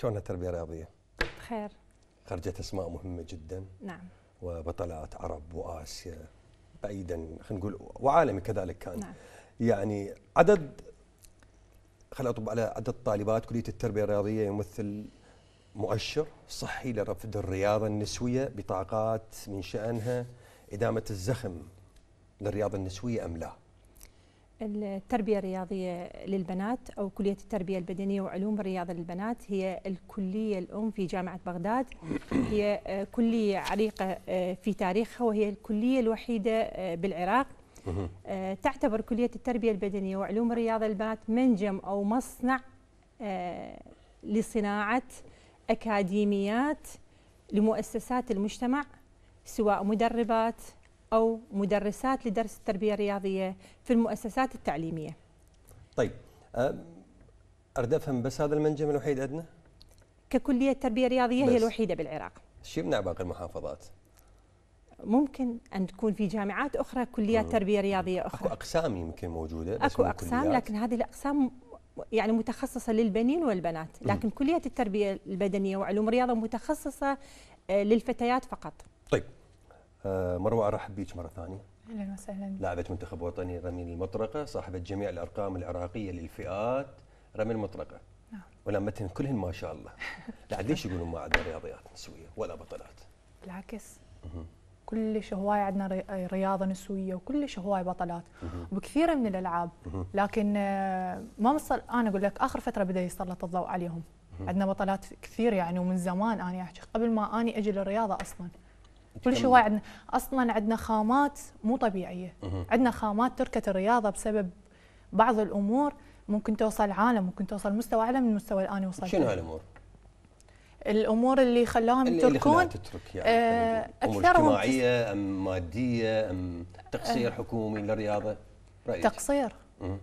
شلون التربيه الرياضيه؟ بخير خرجت اسماء مهمه جدا نعم وبطلات عرب واسيا بعيدا خلينا نقول وعالمي كذلك كان نعم. يعني عدد خلينا اطب على عدد طالبات كليه التربيه الرياضيه يمثل مؤشر صحي لرفض الرياضه النسويه بطاقات من شانها ادامه الزخم للرياضه النسويه ام لا؟ التربية الرياضية للبنات أو كلية التربية البدنية وعلوم الرياضة للبنات هي الكلية الأم في جامعة بغداد هي آه، كلية عريقة آه، في تاريخها وهي الكلية الوحيدة آه، بالعراق تعتبر كلية التربية البدنية وعلوم الرياضة للبنات منجم أو مصنع لصناعة أكاديميات لمؤسسات المجتمع سواء مدربات او مدرسات لدرس التربيه الرياضيه في المؤسسات التعليميه. طيب اريد افهم بس هذا المنجم الوحيد عندنا؟ ككليه تربيه رياضيه هي الوحيده بالعراق. يمنع باقي المحافظات. ممكن ان تكون في جامعات اخرى كليات تربيه رياضيه اخرى. اكو اقسام يمكن موجوده بس اكو اقسام لكن هذه الاقسام يعني متخصصة للبنين والبنات لكن كلية التربية البدنية وعلوم الرياضة متخصصة آه، للفتيات فقط طيب آه، مروه ارحب بك مره ثانيه اهلا وسهلا لاعبه منتخب وطني رمي المطرقه صاحبه جميع الارقام العراقيه للفئات رمي المطرقه نعم ولمتهن كلهن ما شاء الله لا ليش يقولون ما عندنا رياضيات نسويه ولا بطلات بالعكس كلش هواي عندنا رياضه نسويه وكلش هواي بطلات وبكثير من الالعاب لكن آه، ما مصل انا اقول لك اخر فتره بدا يسلط الضوء عليهم عندنا بطلات كثير يعني ومن زمان انا احكي قبل ما اني اجي للرياضه اصلا كل شيء عندنا اصلا عندنا خامات مو طبيعيه عندنا خامات تركت الرياضه بسبب بعض الامور ممكن توصل عالم ممكن توصل مستوى اعلى من المستوى الان وصلت شنو هالامور الامور اللي خلاهم يتركون تترك يعني آه من اجتماعيه ام ماديه ام تقصير آه حكومي للرياضه رايك تقصير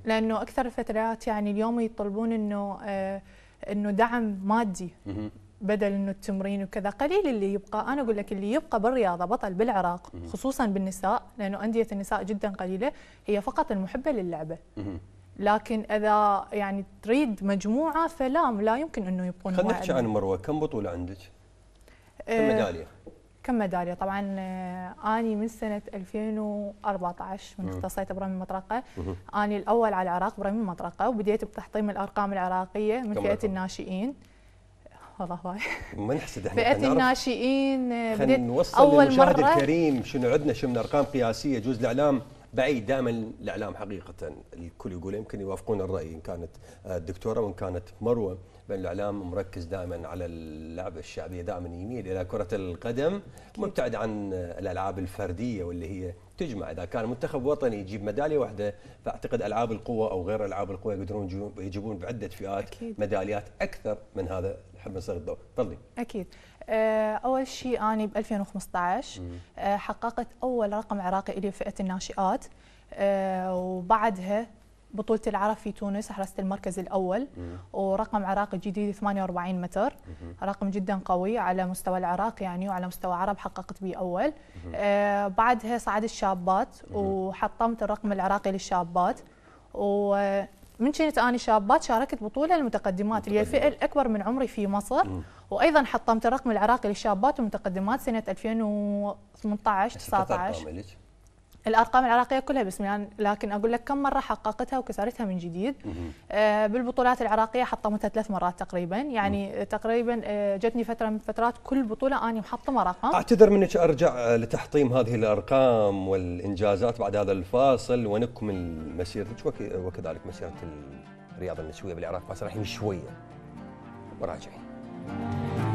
لانه اكثر الفترات يعني اليوم يطلبون انه آه انه دعم مادي بدل انه التمرين وكذا قليل اللي يبقى انا اقول لك اللي يبقى بالرياضه بطل بالعراق خصوصا بالنساء لانه انديه النساء جدا قليله هي فقط المحبه للعبه لكن اذا يعني تريد مجموعه فلا لا يمكن انه يبقون خلينا نحكي عن مروه كم بطوله عندك؟ كم آه، ميداليه؟ كم ميداليه؟ طبعا آه، اني من سنه 2014 من اختصيت برمي مطرقه اني الاول على العراق برمي مطرقه وبديت بتحطيم الارقام العراقيه من فئه الناشئين والله هواي ما نحسد احنا فئه الناشئين خلينا نوصل اول للمشاهد مره الكريم شنو عندنا شنو من ارقام قياسيه جوز الاعلام بعيد دائما الاعلام حقيقه الكل يقول يمكن يوافقون الراي ان كانت الدكتوره وان كانت مروه بان الاعلام مركز دائما على اللعبه الشعبيه دائما يميل الى كره القدم مبتعد عن الالعاب الفرديه واللي هي تجمع اذا كان منتخب وطني يجيب ميداليه واحده فاعتقد العاب القوه او غير العاب القوه يقدرون يجيبون بعده فئات أكيد. ميداليات اكثر من هذا حمد صغير الضوء تفضلي اكيد آه، اول شيء اني ب 2015 آه، حققت اول رقم عراقي لي فئه الناشئات آه، وبعدها بطولة العرب في تونس حرزت المركز الأول ورقم عراقي جديد 48 متر رقم جدا قوي على مستوى العراق يعني وعلى مستوى عرب حققت به أول آه بعدها صعد الشابات وحطمت الرقم العراقي للشابات ومن كنت أنا شابات شاركت بطولة المتقدمات اللي هي الفئة الأكبر من عمري في مصر مم. وأيضا حطمت الرقم العراقي للشابات والمتقدمات سنة 2018 19 الارقام العراقيه كلها باسمي يعني لكن اقول لك كم مره حققتها وكسرتها من جديد آه بالبطولات العراقيه حطمتها ثلاث مرات تقريبا يعني مم. تقريبا آه جتني فتره من فترات كل بطوله اني محطمه رقم اعتذر منك ارجع آه، لتحطيم هذه الارقام والانجازات بعد هذا الفاصل ونكمل مسيرتك وكذلك مسيره الرياضه النسويه بالعراق بس رايحين شويه وراجعين